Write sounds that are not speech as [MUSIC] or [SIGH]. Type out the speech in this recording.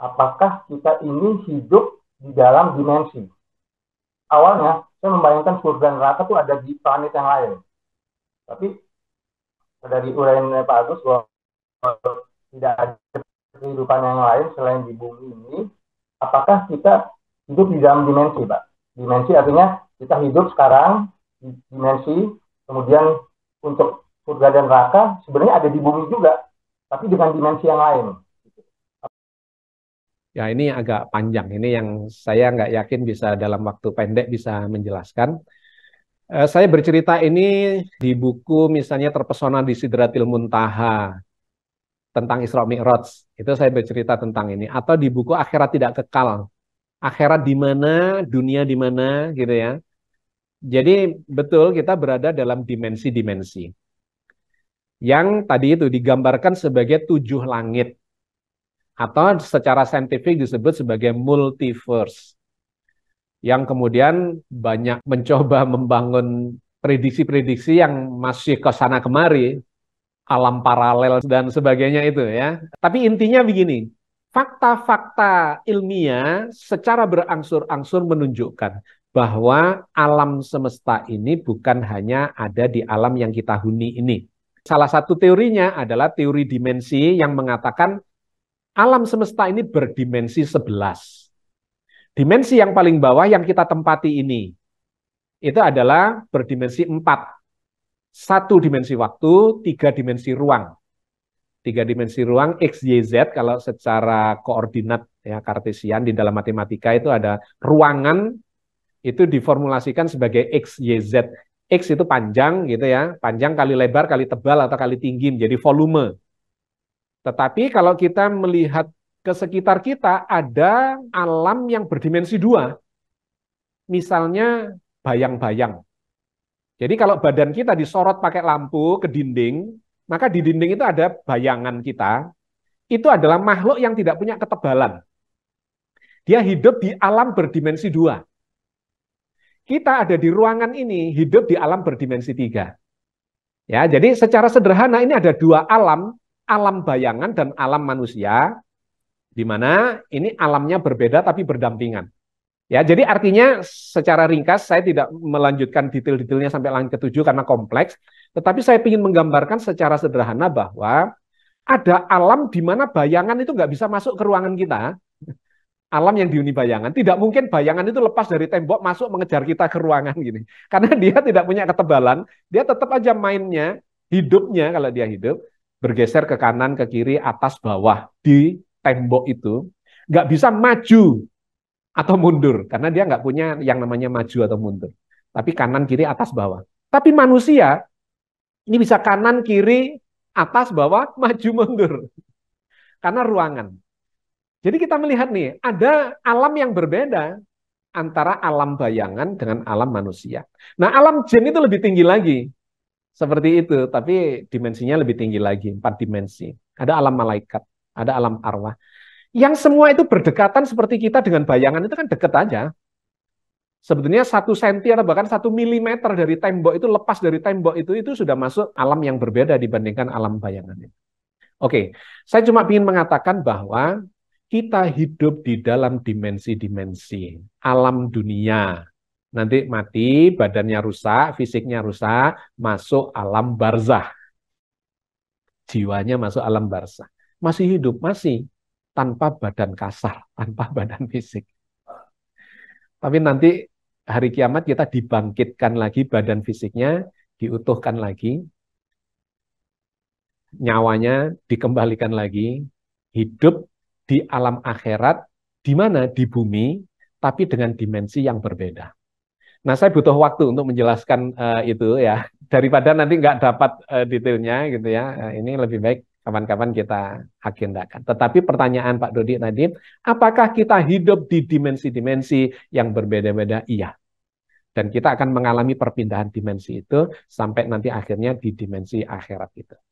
apakah kita ini hidup di dalam dimensi. Awalnya saya membayangkan surga neraka itu ada di planet yang lain. Tapi dari urayan Pak Agus bahwa tidak ada kehidupan yang lain selain di bumi ini, apakah kita hidup di dalam dimensi, Pak? Dimensi artinya kita hidup sekarang di dimensi, kemudian untuk surga dan neraka sebenarnya ada di bumi juga, tapi dengan dimensi yang lain. Ya ini agak panjang, ini yang saya nggak yakin bisa dalam waktu pendek bisa menjelaskan. Eh, saya bercerita ini di buku misalnya Terpesona di Sidratil Muntaha tentang Isra Mi'raj. Itu saya bercerita tentang ini. Atau di buku Akhirat Tidak Kekal. Akhirat di mana, dunia di mana gitu ya. Jadi betul kita berada dalam dimensi-dimensi. Yang tadi itu digambarkan sebagai tujuh langit atau secara saintifik disebut sebagai multiverse yang kemudian banyak mencoba [LAUGHS] membangun prediksi-prediksi yang masih ke sana kemari, alam paralel dan sebagainya itu ya. Tapi intinya begini, fakta-fakta ilmiah secara berangsur-angsur menunjukkan bahwa alam semesta ini bukan hanya ada di alam yang kita huni ini. Salah satu teorinya adalah teori dimensi yang mengatakan alam semesta ini berdimensi 11. Dimensi yang paling bawah yang kita tempati ini, itu adalah berdimensi 4. Satu dimensi waktu, tiga dimensi ruang. Tiga dimensi ruang X, Y, Z kalau secara koordinat ya kartesian di dalam matematika itu ada ruangan itu diformulasikan sebagai X, Y, Z. X itu panjang gitu ya, panjang kali lebar kali tebal atau kali tinggi menjadi volume tetapi kalau kita melihat ke sekitar kita, ada alam yang berdimensi dua. Misalnya bayang-bayang. Jadi kalau badan kita disorot pakai lampu ke dinding, maka di dinding itu ada bayangan kita. Itu adalah makhluk yang tidak punya ketebalan. Dia hidup di alam berdimensi dua. Kita ada di ruangan ini, hidup di alam berdimensi tiga. Ya, jadi secara sederhana ini ada dua alam alam bayangan dan alam manusia, di mana ini alamnya berbeda tapi berdampingan. Ya, jadi artinya secara ringkas saya tidak melanjutkan detail-detailnya sampai langkah ketujuh karena kompleks, tetapi saya ingin menggambarkan secara sederhana bahwa ada alam di mana bayangan itu nggak bisa masuk ke ruangan kita. Alam yang diuni bayangan, tidak mungkin bayangan itu lepas dari tembok masuk mengejar kita ke ruangan gini. Karena dia tidak punya ketebalan, dia tetap aja mainnya, hidupnya kalau dia hidup bergeser ke kanan, ke kiri, atas, bawah di tembok itu, nggak bisa maju atau mundur karena dia nggak punya yang namanya maju atau mundur. Tapi kanan, kiri, atas, bawah. Tapi manusia ini bisa kanan, kiri, atas, bawah, [LAUGHS] maju, mundur. Karena ruangan. Jadi kita melihat nih, ada alam yang berbeda antara alam bayangan dengan alam manusia. Nah, alam jin itu lebih tinggi lagi seperti itu, tapi dimensinya lebih tinggi lagi, empat dimensi. Ada alam malaikat, ada alam arwah. Yang semua itu berdekatan seperti kita dengan bayangan itu kan deket aja. Sebetulnya satu senti atau bahkan satu milimeter dari tembok itu lepas dari tembok itu itu sudah masuk alam yang berbeda dibandingkan alam bayangan itu. Oke, saya cuma ingin mengatakan bahwa kita hidup di dalam dimensi-dimensi alam dunia Nanti mati, badannya rusak, fisiknya rusak, masuk alam barzah. Jiwanya masuk alam barzah. Masih hidup, masih. Tanpa badan kasar, tanpa [LAUGHS] badan fisik. Tapi nanti hari kiamat kita dibangkitkan lagi badan fisiknya, diutuhkan lagi, nyawanya dikembalikan lagi, hidup di alam akhirat, di mana? Di bumi, tapi dengan dimensi yang berbeda. Nah, saya butuh waktu untuk menjelaskan uh, itu ya. [LAUGHS] Daripada nanti nggak dapat uh, detailnya gitu ya. Uh, ini lebih baik kapan-kapan kita agendakan. Tetapi pertanyaan Pak Dodi tadi, apakah kita hidup di dimensi-dimensi yang berbeda-beda? Iya. Dan kita akan mengalami perpindahan dimensi itu sampai nanti akhirnya di dimensi akhirat itu.